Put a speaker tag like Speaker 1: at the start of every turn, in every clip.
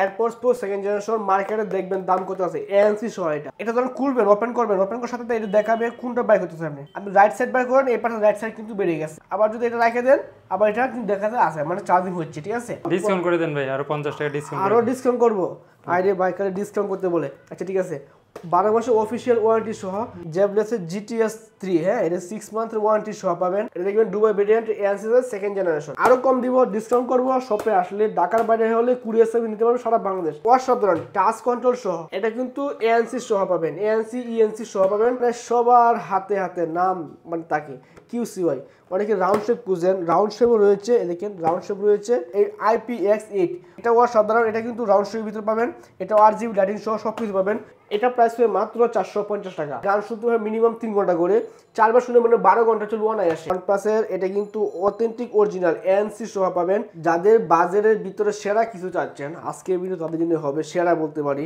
Speaker 1: airports pro second generation মার্কেটে দেখবেন দাম কত আছে এএনসি সহ এটা এটা যখন খুলবেন ওপেন করবেন ওপেন করার সাথে এটা দেখাবে কোনটা বাইক হতেছে আপনি আপনি রাইট সাইড বাইক করেন এই পাশে রাইট সাইড কিন্তু বেড়ে গেছে আবার যদি এটা রেখে দেন আবার এটা কিন্তু দেখাতে আছে মানে চার্জিং হচ্ছে ঠিক আছে ডিসকাউন্ট
Speaker 2: করে দেন ভাই আরো পঞ্চাশ টাকা ডিসকাউন্ট আরো
Speaker 1: ডিসকাউন্ট করবো আরে বাইকারে ডিসকাউন্ট করতে বলে আচ্ছা ঠিক আছে বারো মাসের অফিসিয়াল ওয়ারেন্টি সহ জেবলেসের জিটিএস থ্রি হ্যাঁ এটা সিক্স মান্থের ওয়ারেন্টি সহ পাবেন এটা দেখবেন ডুবাই ভেরিয়েন্ট এয়ারসিসের সেকেন্ড জেনারেশন আরো কম দিব ডিসকাউন্ট করবো শপে আসলে ঢাকার বাইরে হলে কুড়িয়ার সার্ভিস নিতে পারবেন সারা বাংলাদেশ অসাধারণ টাচ কন্ট্রোল সহ এটা কিন্তু এএনসি সহ পাবেন এএনসি ইএনসি e সহ পাবেন প্রায় সবার হাতে হাতে নাম মানে তাকে কিউ সি ওয়াই অনেকে রাউন্ড শেপ খুঁজেন রাউন্ড শেপও রয়েছে দেখেন রাউন্ড শেপ রয়েছে এই আইপি এক্স এইট এটা অসাধারণ এটা কিন্তু রাউন্ড শেপের ভিতরে পাবেন এটা আর জিবি লাইটিং সহ সব কিছু পাবেন এটা প্রাইস হবে মাত্র চারশো পঞ্চাশ টাকা গান শুনতে হয় মিনিমাম তিন ঘন্টা করে চারবার শুনে মানে বারো ঘন্টা চলবে অনায়াসে ওয়ানপ্লাসের এটা কিন্তু অথেন্টিক অরিজিনাল এনসি সহ পাবেন যাদের বাজারের ভিতরে সেরা কিছু চাচ্ছেন আজকের ভিডিও তাদের জন্য হবে সেরা বলতে পারি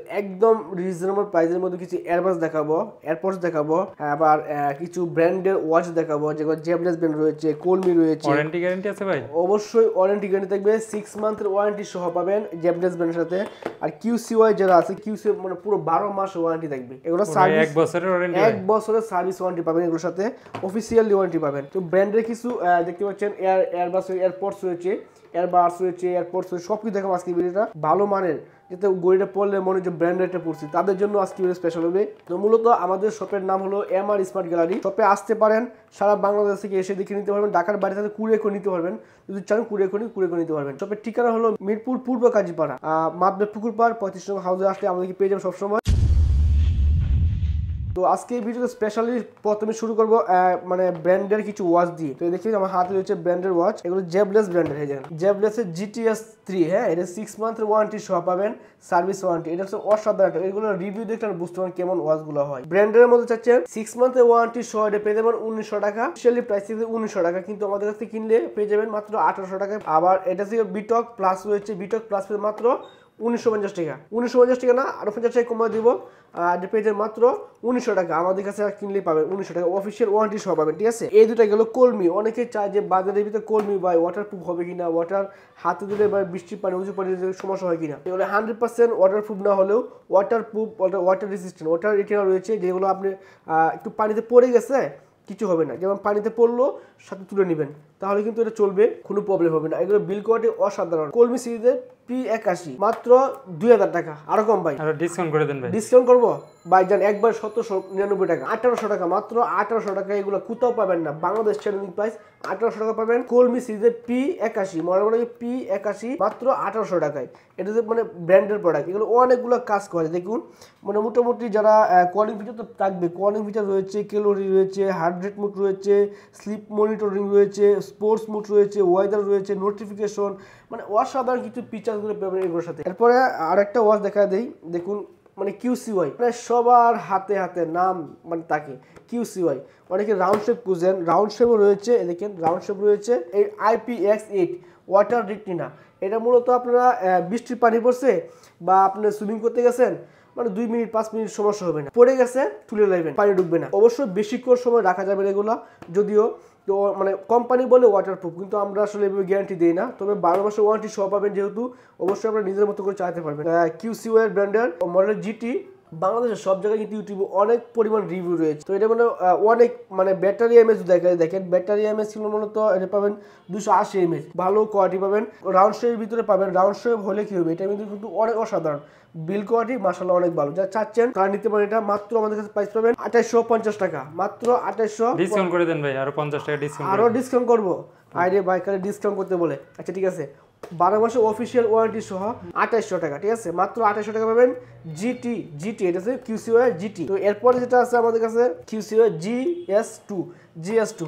Speaker 1: তো একদম রিজনেবল প্রাইসের মধ্যে কিছু এয়ারবাস দেখাবো এয়ারপোর্টস দেখাবো আবার কিছু ব্র্যান্ডের ওয়াচ দেখাবো যেগুলো জেবলেস ব্র্যান্ড রয়েছে কোলমি রয়েছে ওয়ারেন্টি গ্যারান্টি আছে ভাই অবশ্যই ওয়ারেন্টি গ্যারান্টি থাকবে সিক্স মান্থের ওয়ারেন্টি সহ পাবেন জেবলেস ব্র্যান্ডের সাথে আর কিউসি ওয়াই যারা আছে কিউসি মানে পুরো বারো মাস ওয়ারেন্টি থাকবে এগুলো সার্ভিস এক
Speaker 2: বছরের ওয়ারেন্টি এক
Speaker 1: বছরের সার্ভিস ওয়ারেন্টি পাবেন এগুলোর সাথে অফিসিয়ালি ওয়ারেন্টি পাবেন তো ব্র্যান্ডের কিছু দেখতে পাচ্ছেন এয়ার এয়ারবাস এয়ারপোর্টস রয়েছে এয়ারবাস রয়েছে এয়ারপোর্টস রয়েছে সব কিছু দেখাবো আজকে ভিডিওটা ভালো মানের যাতে গড়িটা পড়লে মনে হচ্ছে ব্র্যান্ড একটা পড়ছি তাদের জন্য আজকে স্পেশাল হবে তো মূলত আমাদের শপের নাম হলো এম আর স্মার্ট গ্যালারি শপে আসতে পারেন সারা বাংলাদেশ থেকে এসে দেখে নিতে পারবেন ঢাকার বাড়ি থেকে কুড়ে করে নিতে পারবেন যদি চান কুড়ে করে কুড়ে করে নিতে পারবেন শপের ঠিকানা হলো মিরপুর পূর্ব কাজীপাড়া পুকুর পুকুরপাড় পঁয়ত্রিশ নম্বর হাউসে আসলে আমাদেরকে পেয়ে যাবেন সবসময় তো আজকে এই ভিডিওতে স্পেশালি প্রথমে শুরু করব মানে ব্র্যান্ডের কিছু ওয়াচ দিয়ে তো দেখি আমার হাতে রয়েছে ব্র্যান্ডের ওয়াচ এগুলো জেবলেস ব্র্যান্ডের হয়ে যান জেবলেসের জিটিএস থ্রি হ্যাঁ এটা সিক্স মান্থের ওয়ারেন্টি সহ পাবেন সার্ভিস ওয়ারেন্টি এটা হচ্ছে অসাধারণ এগুলো রিভিউ দেখলে বুঝতে পারেন কেমন ওয়াচগুলো হয় ব্র্যান্ডের মধ্যে চাচ্ছেন সিক্স মান্থের ওয়ারেন্টি সহ এটা পেয়ে যাবেন উনিশশো টাকা স্পেশালি প্রাইস থেকে উনিশশো টাকা কিন্তু আমাদের কাছে কিনলে পেয়ে যাবেন মাত্র আঠারোশো টাকা আবার এটা থেকে বিটক প্লাস রয়েছে বিটক প্লাস মাত্র উনিশশো পঞ্চাশ টাকা উনিশশো পঞ্চাশ টাকা না আরও পঞ্চাশ টাকা কমা দিব আর পেজের মাত্র উনিশশো টাকা আমাদের কাছে কিনলেই পাবেন উনিশশো টাকা অফিসিয়াল ওয়ারেন্টি সহ পাবেন ঠিক আছে এই দুটা গেলো কর্মী অনেকে চায় যে বাজারের ভিতরে কলমি বা প্রুফ হবে কিনা ওয়াটার হাতে ধরে বা বৃষ্টির পানি উঁচু পানি সমস্যা হয় কিনা এগুলো হান্ড্রেড পার্সেন্ট ওয়াটার প্রুফ না হলেও water waterproof water resistant water retina রয়েছে যেগুলো আপনি একটু পানিতে পড়ে গেছে কিছু হবে না যেমন পানিতে পড়লো সাথে তুলে নেবেন তাহলে কিন্তু এটা চলবে কোনো প্রবলেম হবে না এগুলো বিল কোয়ালিটি অসাধারণ কলমি সিরিজের পি একাশি মাত্র দুই হাজার টাকা আরো কম ভাই ডিসকাউন্ট করে দেন ডিসকাউন্ট করবো ভাই যান একবার সতেরোশো নিরানব্বই টাকা আঠারোশো টাকা মাত্র আঠারোশো টাকা এগুলো কোথাও পাবেন না বাংলাদেশ চ্যানেলিং প্রাইস আঠারোশো টাকা পাবেন কলমি সিরিজের পি একাশি মনে মনে পি একাশি মাত্র আঠারোশো টাকায় এটা যে মানে ব্র্যান্ডের প্রোডাক্ট এগুলো অনেকগুলো কাজ করে দেখুন মানে মোটামুটি যারা কলিং ফিচার তো থাকবে কলিং ফিচার রয়েছে ক্যালোরি রয়েছে হার্ট রেট মুড রয়েছে স্লিপ মোড মনিটরিং রয়েছে স্পোর্টস মুড রয়েছে ওয়েদার রয়েছে নোটিফিকেশন মানে অসাধারণ কিছু ফিচার্সগুলো পাবেন এগুলোর সাথে এরপরে আরেকটা ওয়াচ দেখা দেই দেখুন মানে সিওয়াই মানে সবার হাতে হাতে নাম মানে তাকে ওয়াই অনেকে রাউন্ড শেপ খুঁজেন রাউন্ড শেপও রয়েছে দেখেন রাউন্ড শেপ রয়েছে এই IP X eight water retina এটা মূলত আপনারা বৃষ্টির পানি পড়ছে বা আপনার সুইমিং করতে গেছেন মানে দুই মিনিট পাঁচ মিনিট সমস্যা হবে না পড়ে গেছে তুলে লাগবেন পানি ডুববে না অবশ্যই বেশিক্ষণ সময় রাখা যাবে এগুলো যদিও তো মানে কোম্পানি বলে ওয়াটারপ্রুফ কিন্তু আমরা আসলে এভাবে গ্যারান্টি দিই না তবে বারো মাসের ওয়ারেন্টি সব পাবেন যেহেতু অবশ্যই আপনারা নিজের মতো করে চাইতে পারবেন কিউসিওয়ের ব্র্যান্ডের মডেল জিটি বাংলাদেশের সব জায়গায় কিন্তু ইউটিউবে অনেক পরিমাণ রিভিউ রয়েছে তো এটা মানে অনেক মানে ব্যাটারি এমএস দেখা দেখেন ব্যাটারি এমএস কিন্তু মূলত এটা পাবেন দুশো আশি এমএস ভালো কোয়ালিটি পাবেন রাউন্ড শেপের ভিতরে পাবেন রাউন্ড শেপ হলে কি হবে এটা কিন্তু অনেক অসাধারণ বিল কোয়ালিটি মাসাল্লাহ অনেক ভালো যা চাচ্ছেন তার নিতে পারেন এটা মাত্র আমাদের কাছে প্রাইস পাবেন আঠাইশশো পঞ্চাশ টাকা মাত্র আঠাইশশো ডিসকাউন্ট
Speaker 2: করে দেন ভাই আরো পঞ্চাশ টাকা ডিসকাউন্ট আরো
Speaker 1: ডিসকাউন্ট করবো আরে বাইকারে ডিসকাউন্ট করতে বলে আচ্ছা ঠিক আছে বারো মাসের অফিসিয়াল ওয়ারেন্টি সহ আঠাশশো টাকা ঠিক আছে মাত্র আঠাশশো টাকা পাবেন জিটি জিটি এটা হচ্ছে কিউসিও জিটি তো এরপরে যেটা আছে আমাদের কাছে QCY G S two G S two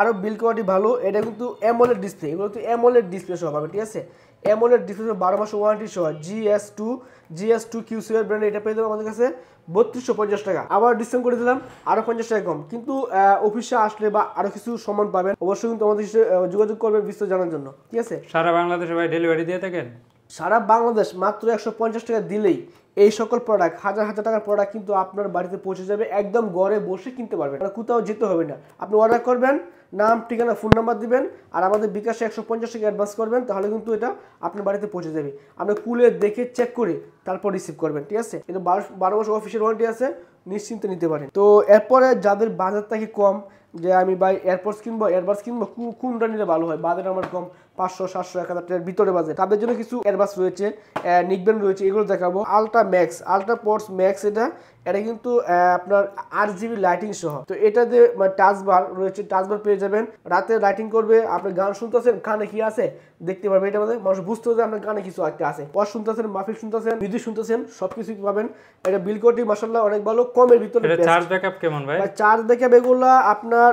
Speaker 1: আরও বিল কোয়ালিটি ভালো এটা কিন্তু অ্যামোলেড ডিসপ্লে এগুলো কিন্তু অ্যামোলেড ডিসপ্লে সহ পাবেন ঠিক আছে অ্যামোলেড ডিসপ্লে বারো মাসের ওয়ারেন্টি সহ G S two G S two QCY brand এটা পেয়ে যাবেন আমাদের কাছে বত্রিশশো পঞ্চাশ টাকা আবার ডিসকাউন্ট করে দিলাম আরো পঞ্চাশ টাকা কম কিন্তু অফিসে আসলে বা আরো কিছু সম্মান পাবেন অবশ্যই কিন্তু আমাদের যোগাযোগ করবেন বিস্তার জানার জন্য ঠিক আছে
Speaker 2: সারা বাংলাদেশে ভাই ডেলিভারি দিয়ে থাকেন
Speaker 1: সারা বাংলাদেশ মাত্র একশো পঞ্চাশ টাকা দিলেই এই সকল প্রোডাক্ট হাজার হাজার টাকার প্রোডাক্ট কিন্তু আপনার বাড়িতে পৌঁছে যাবে একদম গড়ে বসে কিনতে পারবেন কোথাও যেতে হবে না আপনি অর্ডার করবেন নাম ঠিকানা ফোন নাম্বার দিবেন আর আমাদের বিকাশে একশো পঞ্চাশ টাকা অ্যাডভান্স করবেন তাহলে কিন্তু এটা আপনার বাড়িতে পৌঁছে যাবে আপনি কুলে দেখে চেক করে তারপর রিসিভ করবেন ঠিক আছে কিন্তু বারো বারো মাস অফিসের ওয়ারেন্টি আছে নিশ্চিন্তে নিতে পারেন তো এরপরে যাদের বাজার থেকে কম যে আমি বাই এয়ারপোর্টস কিনবো এয়ারপোর্টস কিনবো কোনটা নিলে ভালো হয় বাজার আমার কম পাঁচশো সাতশো এক হাজার ভিতরে বাজে তাদের জন্য কিছু অ্যাডভান্স রয়েছে নিকবেন রয়েছে এগুলো দেখাবো ultra max ultra pods max এটা এটা কিন্তু আপনার আট জিবি লাইটিং সহ তো এটা এটাতে টাচবার রয়েছে টাচবার পেয়ে যাবেন রাতে লাইটিং করবে আপনি গান শুনতেছেন কানে কি আছে দেখতে পারবেন এটা মধ্যে মানুষ বুঝতে হবে আপনার গানে কিছু একটা আছে পর শুনতেছেন মাফিক শুনতেছেন মিউজিক শুনতেছেন সব কিছুই পাবেন এটা বিল কোটি মাসাল্লাহ অনেক ভালো কমের ভিতরে চার্জ
Speaker 2: ব্যাকআপ কেমন ভাই
Speaker 1: চার্জ ব্যাকআপ এগুলা আপনার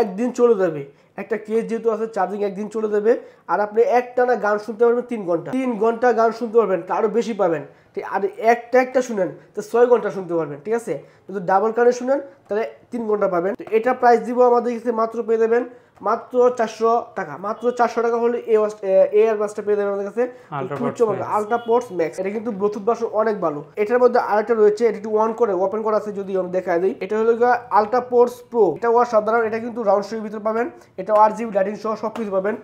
Speaker 1: একদিন চলে যাবে একটা কেস যেহেতু আছে চার্জিং একদিন চলে দেবে আর আপনি না গান শুনতে পারবেন তিন ঘন্টা তিন ঘন্টা গান শুনতে পারবেন আরও বেশি পাবেন ঠিক আর একটা একটা শুনেন তো ছয় ঘন্টা শুনতে পারবেন ঠিক আছে কিন্তু ডাবল কানে শুনেন তাহলে তিন ঘন্টা পাবেন তো এটা প্রাইস দিব আমাদের কাছে মাত্র পেয়ে দেবেন মাত্র চারশো টাকা মাত্র চারশো টাকা হলে এ বাসটা পেয়ে যাবে আমাদের কাছে আলট্রা পোর্টস ম্যাক্স এটা কিন্তু ব্লুটুথ বাস অনেক ভালো এটার মধ্যে আরেকটা রয়েছে এটা একটু অন করে ওপেন করা আছে যদি আমি দেখা দিই এটা হলো আলট্রা পোর্টস প্রো এটা ওয়ার সাধারণ এটা কিন্তু রাউন্ড শুয়ের ভিতরে পাবেন এটা আর জিবি লাইটিং সহ সব কিছু পাবেন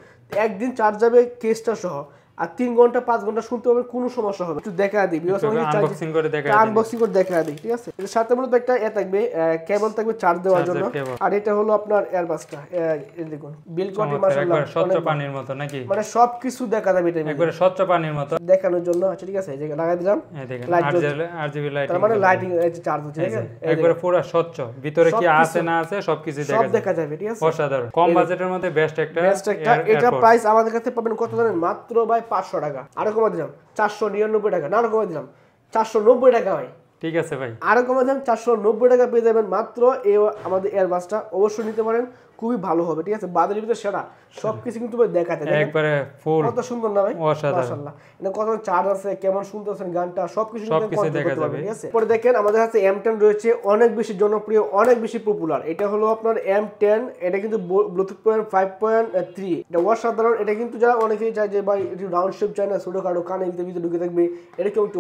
Speaker 1: একদিন চার্জ যাবে কেসটা সহ আর তিন ঘন্টা পাঁচ ঘন্টা শুনতে হবে কোনো সমস্যা হবে একটু দেখা দিই আনবক্সিং করে দেখা দিই ঠিক আছে এটা সাথে মূলত একটা এ থাকবে কেবল থাকবে চার্জ দেওয়ার জন্য আর এটা হলো আপনার এয়ারবাসটা দেখুন বিল কোয়ালিটি মাশাআল্লাহ স্বচ্ছ পানির
Speaker 2: মতো নাকি মানে সবকিছু দেখা যাবে এটা একবারে স্বচ্ছ পানির মতো দেখানোর জন্য আচ্ছা ঠিক
Speaker 1: আছে এই যে লাগাই দিলাম হ্যাঁ দেখেন আরজিবি লাইটিং তার মানে লাইটিং এই চার্জ হচ্ছে ঠিক আছে একবারে
Speaker 2: পুরো স্বচ্ছ ভিতরে কি আছে না আছে সবকিছু দেখা যাবে সব দেখা যাবে ঠিক আছে অসাধারণ কম বাজেটের মধ্যে বেস্ট একটা বেস্ট একটা এটা প্রাইস
Speaker 1: আমাদের কাছে পাবেন কত জানেন মাত্র ভাই পাঁচশো টাকা আরো কমা দিলাম চারশো নিরানব্বই টাকা না আরো কমা দিলাম চারশো নব্বই টাকা ভাই ঠিক আছে ভাই আরো কমা দিলাম চারশো নব্বই টাকা পেয়ে যাবেন মাত্র এ আমাদের এয়ারবাসটা অবশ্যই নিতে পারেন খুবই ভালো হবে ঠিক আছে বাজারের ভিতরে সেরা সব কিছু কিন্তু দেখাতে একবারে ফুল কত সুন্দর না ভাই মাশাআল্লাহ এটা কত চার্জ আছে কেমন শুনতেছেন গানটা সব কিছু দেখা যাবে ঠিক আছে পরে দেখেন আমাদের কাছে M10 রয়েছে অনেক বেশি জনপ্রিয় অনেক বেশি পপুলার এটা হলো আপনার M10 এটা কিন্তু ব্লুটুথ পয়েন্ট 5.3 এটা অসাধারণ এটা কিন্তু যারা অনেকেই চায় যে ভাই একটু রাউন্ড শেপ চায় না ছোট কাটো কানে ভিতরে ঢুকে থাকবে এটা কেউ একটু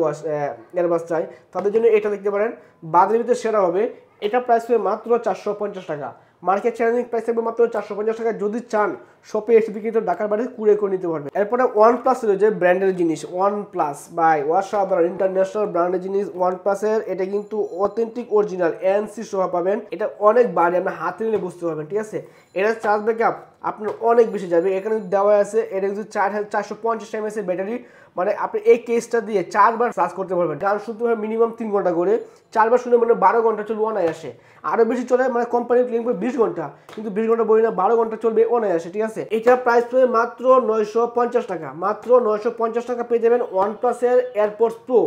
Speaker 1: এয়ারবাস চায় তাদের জন্য এটা দেখতে পারেন বাজারের ভিতরে সেরা হবে এটা প্রাইস হবে মাত্র চারশো পঞ্চাশ টাকা মার্কেট চ্যালেঞ্জিং প্রাইস থাকবে মাত্র চারশো পঞ্চাশ টাকা যদি চান শপে এসে থেকে তো ডাকার বাইরে কুড়ে করে নিতে পারবে এরপরে ওয়ান প্লাস রয়েছে ব্র্যান্ডের জিনিস ওয়ান প্লাস বাই অসাধারণ ইন্টারন্যাশনাল ব্র্যান্ডের জিনিস ওয়ান প্লাসের এটা কিন্তু অথেন্টিক অরিজিনাল এনসি সহ পাবেন এটা অনেক বাড়ি আপনি হাতে নিলে বুঝতে পারবেন ঠিক আছে এটা চার্জ ব্যাকআপ আপনার অনেক বেশি যাবে এখানে দেওয়া আছে এটা কিন্তু চার হাজার চারশো পঞ্চাশ এমএসের ব্যাটারি মানে আপনি এই কেসটা দিয়ে চারবার চার্জ করতে পারবেন গান শুনতে হবে মিনিমাম তিন ঘন্টা করে চারবার শুনে মানে বারো ঘন্টা চলবে অনায়াসে আরও বেশি চলে মানে কোম্পানি ক্লিন করে বিশ ঘন্টা কিন্তু বিশ ঘন্টা বই না বারো ঘন্টা চলবে অনায়াসে ঠিক আছে আছে এটা প্রাইস পড়বে মাত্র নয়শো টাকা মাত্র নয়শো টাকা পেয়ে যাবেন ওয়ান প্লাসের AirPods pro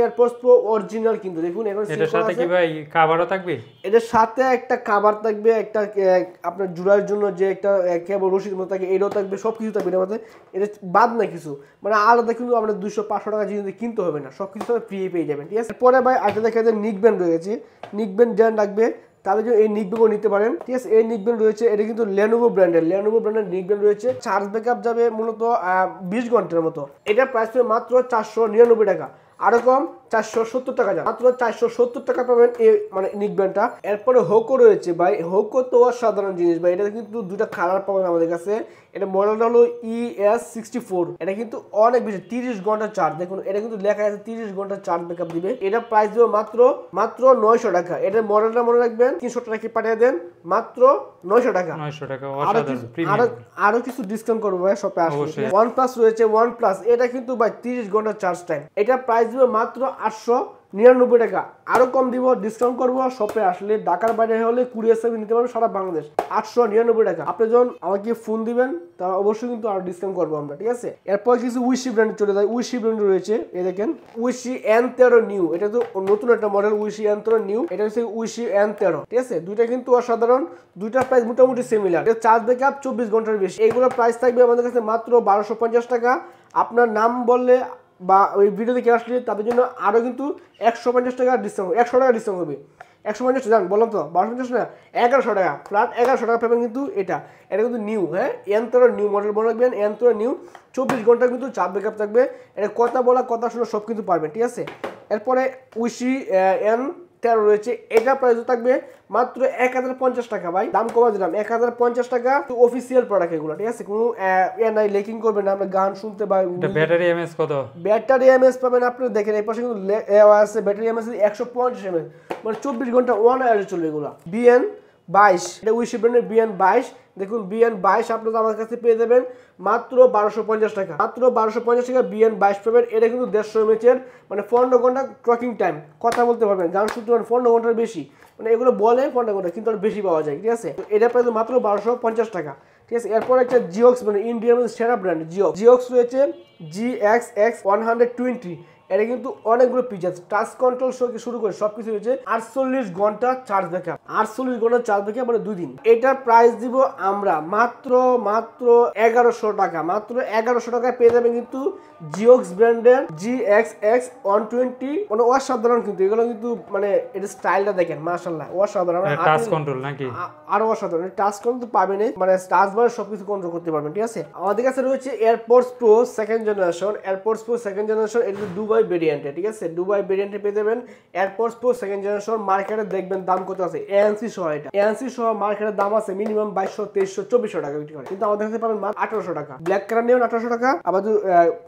Speaker 1: AirPods pro original কিন্তু দেখুন এখন সাথে কি
Speaker 2: ভাই কভারও থাকবে
Speaker 1: সাথে একটা কভার থাকবে একটা আপনার জন্য যে একটা কেবল মতো থাকে থাকবে থাকবে মধ্যে বাদ না কিছু মানে আলাদা কিন্তু আপনার দুইশো পাঁচশো টাকা জিনিস কিনতে হবে না সব কিছু ফ্রি পেয়ে যাবেন ঠিক আছে পরে ভাই আগে দেখা যায় নিকবেন রয়েছে নিকবেন যেন রাখবে তাদের জন্য এই নিকবেগও নিতে পারেন ঠিক আছে এই নিকবেন রয়েছে এটা কিন্তু লেনোভো ব্র্যান্ডের লেনোভো ব্র্যান্ডের নিকবেন রয়েছে চার্জ ব্যাক যাবে মূলত বিশ ঘন্টার মতো এটা প্রাইস মাত্র চারশো নিরানব্বই টাকা আরো কম চারশো সত্তর টাকা যান মাত্র চারশো সত্তর টাকা পাবেন এই মানে নিকব্যান্ডটা এরপরে হোকো রয়েছে ভাই হোকো তো অসাধারণ জিনিস ভাই এটা কিন্তু দুটা কালার পাবেন আমাদের কাছে এটা মডেল হলো ই এস সিক্সটি ফোর এটা কিন্তু অনেক বেশি তিরিশ ঘন্টা চার্জ দেখুন এটা কিন্তু লেখা আছে তিরিশ ঘন্টা চার্জ ব্যাকআপ দিবে এটা প্রাইস দেবে মাত্র মাত্র নয়শো টাকা এটা মডেলটা মনে রাখবেন তিনশো টাকা কি পাঠিয়ে দেন মাত্র নয়শো টাকা আরো কিছু ডিসকাউন্ট করবো ভাই সপ্তাহে ওয়ান প্লাস রয়েছে ওয়ান প্লাস এটা কিন্তু ভাই তিরিশ ঘন্টা চার্জ টাইম এটা প্রাইস দিবে মাত্র আটশো নিরানব্বই টাকা আরও কম দিব ডিসকাউন্ট করবো শপে আসলে ঢাকার বাইরে হলে কুড়িয়ার সার্ভিস নিতে পারবো সারা বাংলাদেশ আটশো নিরানব্বই টাকা আপনি যখন আমাকে ফোন দিবেন তাহলে অবশ্যই কিন্তু আরও ডিসকাউন্ট করবো আমরা ঠিক আছে এরপর কিছু উইশি ব্র্যান্ড চলে যায় উইশি ব্র্যান্ড রয়েছে এ দেখেন উইশি এন তেরো নিউ এটা তো নতুন একটা মডেল উইশি এন তেরো নিউ এটা হচ্ছে উইশি এন তেরো ঠিক আছে দুইটা কিন্তু অসাধারণ দুইটা প্রাইস মোটামুটি সিমিলার এটা চার্জ ব্যাক আপ চব্বিশ ঘন্টার বেশি এইগুলোর প্রাইস থাকবে আমাদের কাছে মাত্র বারোশো পঞ্চাশ টাকা আপনার নাম বললে বা ওই ভিডিওতে দেখে আসলে তাদের জন্য আরও কিন্তু একশো পঞ্চাশ টাকা ডিসকাউন্ট একশো টাকা ডিসকাউন্ট হবে একশো পঞ্চাশ জান বলুন তো বারোশো পঞ্চাশ না এগারোশো টাকা ফ্ল্যাট এগারোশো টাকা পেবেন কিন্তু এটা এটা কিন্তু নিউ হ্যাঁ এনতর নিউ মডেল মনে রাখবেন এনতর নিউ চব্বিশ ঘন্টা কিন্তু চাপ বেকআপ থাকবে এটা কথা বলা কথা শোনা সব কিন্তু পারবেন ঠিক আছে এরপরে উইসি এন তেরো রয়েছে এটা প্রাইস থাকবে মাত্র এক হাজার পঞ্চাশ টাকা ভাই দাম কমা দিলাম এক হাজার পঞ্চাশ টাকা অফিসিয়াল প্রোডাক্ট এগুলো ঠিক আছে কোনো এনআই নাই লেকিং করবে না আপনার গান শুনতে পাই ব্যাটারি এস কত ব্যাটারি এস পাবেন আপনি দেখেন এই পাশে কিন্তু আছে ব্যাটারি এমএস একশো পঞ্চাশ এস মানে চব্বিশ ঘন্টা ওয়ান আওয়ারে চলবে এগুলো বিএন বাইশ এটা উইশি ব্র্যান্ডের বিএন বাইশ দেখুন বিএন বাইশ আপনারা আমার কাছে পেয়ে যাবেন মাত্র বারোশো পঞ্চাশ টাকা মাত্র বারোশো পঞ্চাশ টাকা বিএন বাইশ পাবেন এটা কিন্তু দেড়শো এমএচের মানে পনেরো ঘন্টা ট্রকিং টাইম কথা বলতে পারবেন গান শুনতে পারেন পনেরো ঘন্টার বেশি মানে এগুলো বলে পনেরো ঘন্টা কিন্তু আর বেশি পাওয়া যায় ঠিক আছে এটা প্রায় মাত্র বারোশো পঞ্চাশ টাকা ঠিক আছে এরপর একটা জিওক্স মানে ইন্ডিয়ার সেরা ব্র্যান্ড জিও জিওক্স রয়েছে G X X one hundred twenty এটা কিন্তু অনেকগুলো ফিচার্স টাচ কন্ট্রোল শো শুরু করে সবকিছু রয়েছে আটচল্লিশ ঘন্টা চার্জ দেখা আটচল্লিশ ঘন্টা চার্জ ব্যাকআপ মানে দুই দিন এটার প্রাইস দিব আমরা মাত্র মাত্র এগারোশো টাকা মাত্র এগারোশো টাকায় পেয়ে যাবেন কিন্তু জিওক্স ব্র্যান্ডের G X X one twenty মানে অসাধারণ কিন্তু এগুলো কিন্তু মানে এটা স্টাইলটা দেখেন মাশাল্লাহ অসাধারণ টাচ কন্ট্রোল নাকি আরো অসাধারণ টাচ কন্ট্রোল তো পাবেন মানে টাচ বার সবকিছু কন্ট্রোল করতে পারবেন ঠিক আছে আমাদের কাছে রয়েছে AirPods pro second generation AirPods pro second generation এটা দুবার দুবাই ভেরিয়েন্টে ঠিক আছে দুবাই ভেরিয়েন্টে পেয়ে যাবেন এয়ারপোর্টস প্রো সেকেন্ড জেনারেশন মার্কেটে দেখবেন দাম কত আছে এএনসি সহ এটা এএনসি সহ মার্কেটের দাম আছে মিনিমাম বাইশশো তেইশশো চব্বিশশো টাকা বিক্রি করে কিন্তু আমাদের কাছে পাবেন মাত্র আঠারোশো টাকা ব্ল্যাক কালার নেন আঠারোশো টাকা আবার যদি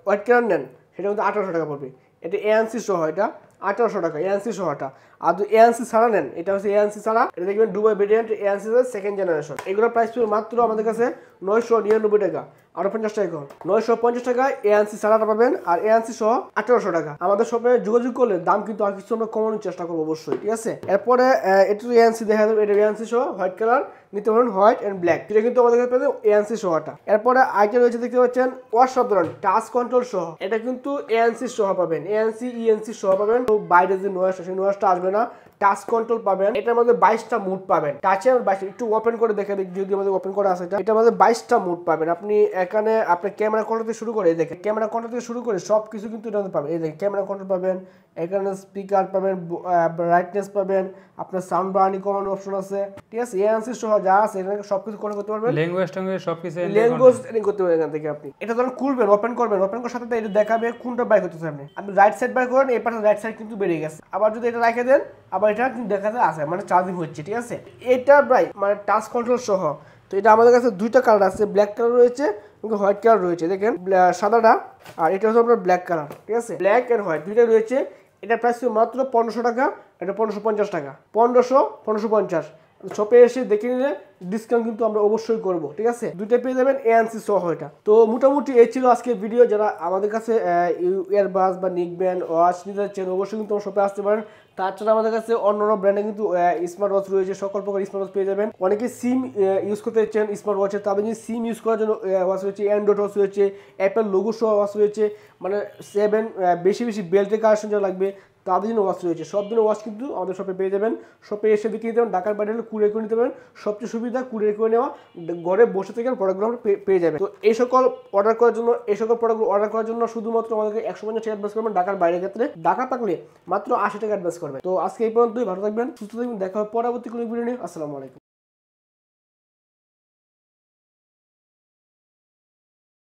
Speaker 1: হোয়াইট কালার নেন সেটা কিন্তু আঠারোশো টাকা পড়বে এটা এএনসি সহ এটা আঠারোশো টাকা এএনসি সহটা আর যদি এআনসি ছাড়া নেন এটা হচ্ছে এআনসি ছাড়া এটা দেখবেন Dubai variant ANC second generation এগুলো প্রাইস মাত্র আমাদের কাছে নয়শো নিরানব্বই টাকা আরো পঞ্চাশ টাকা নয়শো পঞ্চাশ টাকায় এআনসি ছাড়াটা পাবেন আর এআনসি সহ আঠারোশো টাকা আমাদের শপে যোগাযোগ করলে দাম কিন্তু আর কিছু কমানোর চেষ্টা করবো অবশ্যই ঠিক আছে এরপরে এটা এআনসি দেখা যাবে এটা এআনসি সহ হোয়াইট কালার নিতে পারেন হোয়াইট অ্যান্ড ব্ল্যাক এটা কিন্তু আমাদের কাছে এআনসি সহটা এরপরে আইটেম রয়েছে দেখতে পাচ্ছেন অসাধারণ টাচ কন্ট্রোল সহ এটা কিন্তু এআনসি সহ পাবেন এআনসি ইএনসি সহ পাবেন তো বাইরে যে নয়শো সেই নয়শটা আসবে না টাচ কন্ট্রোল পাবেন এটার মধ্যে বাইশটা মুড পাবেন টাচে একটু ওপেন করে দেখে দিই যদি আমাদের ওপেন করা আছে এটা এটার মধ্যে বাইশটা মুড পাবেন আপনি এখানে আপনার ক্যামেরা কন্ট্রোল থেকে শুরু করে এই দেখেন ক্যামেরা কন্ট্রোল থেকে শুরু করে সব কিছু কিন্তু এটা পাবেন এই দেখেন ক্যামেরা কন্ট্রোল পাবেন এখানে স্পিকার পাবেন ব্রাইটনেস পাবেন আপনার সাউন্ড বাড়ানি কমানোর অপশন আছে ঠিক আছে এআনসি সহ যা আছে এখানে সব কিছু কন্ট্রোল করতে পারবেন
Speaker 2: ল্যাঙ্গুয়েজ ট্যাঙ্গুয়েজ সব কিছু ল্যাঙ্গুয়েজ ট্রেনিং করতে পারবেন এখান থেকে আপনি এটা
Speaker 1: ধরুন খুলবেন ওপেন করবেন ওপেন করার সাথে এটা দেখাবে
Speaker 2: কোনটা বাইক হতেছে আপনি
Speaker 1: আপনি রাইট সাইড বাইক করেন এই পাশে রাইট সাইড কিন্তু বেড়ে গেছে আবার যদি এটা রেখে দেন আবার এটা কিন্তু দেখা যায় আছে মানে চার্জিং হচ্ছে ঠিক আছে এটা প্রায় মানে টাচ কন্ট্রোল সহ তো এটা আমাদের কাছে দুইটা কালার আছে ব্ল্যাক কালার রয়েছে এবং হোয়াইট কালার রয়েছে দেখেন সাদাটা আর এটা হচ্ছে আপনার ব্ল্যাক কালার ঠিক আছে ব্ল্যাক অ্যান্ড হোয়াইট দুইটা রয়েছে এটা প্রাইস মাত্র পনেরোশো টাকা এটা পনেরোশো পঞ্চাশ টাকা পনেরোশো পনেরোশো পঞ্চাশ শপে এসে দেখে নিলে ডিসকাউন্ট কিন্তু আমরা অবশ্যই করব ঠিক আছে দুইটা পেয়ে যাবেন এএনসি সহ এটা তো মোটামুটি এই ছিল আজকে ভিডিও যারা আমাদের কাছে ইয়ারবাস বা নিক ব্যান্ড ওয়াচ নিতে চাচ্ছেন অবশ্যই কিন্তু শপে আসতে পারেন তাছাড়া আমাদের কাছে অন্য অন্য ব্র্যান্ডে কিন্তু স্মার্ট ওয়াচ রয়েছে সকল প্রকার স্মার্ট ওয়াচ পেয়ে যাবেন অনেকে সিম ইউজ করতে চান স্মার্ট ওয়াচে তবে যদি সিম ইউজ করার জন্য ওয়াচ রয়েছে অ্যান্ড্রয়েড ওয়াচ রয়েছে অ্যাপেল লোগো সহ ওয়াচ রয়েছে মানে সেভেন বেশি বেশি বেল্টের কালেকশন যা লাগবে তাদের জন্য ওয়াচ রয়েছে সব দিনের ওয়াচ কিন্তু আমাদের শপে পেয়ে যাবেন শপে এসে বিক্রি নিতে পারেন ঢাকার বাইরে হলে কুড়িয়ে করে নিতে পারেন সবচেয়ে সুবিধা কুড়িয়ে করে নেওয়া ঘরে বসে থেকে প্রোডাক্টগুলো পেয়ে যাবেন তো এই সকল অর্ডার করার জন্য এই সকল প্রোডাক্টগুলো অর্ডার করার জন্য শুধুমাত্র আমাদেরকে একশো পঞ্চাশ টাকা অ্যাডভান্স করবেন ঢাকার বাইরের ক্ষেত্রে ঢাকা থাকলে মাত্র আশি টাকা অ্যাডভান্স করবেন তো আজকে এই পর্যন্তই ভালো থাকবেন সুস্থ থাকবেন দেখা হবে পরবর্তী কোনো ভিডিও নিয়ে আসসালামু আলাইকুম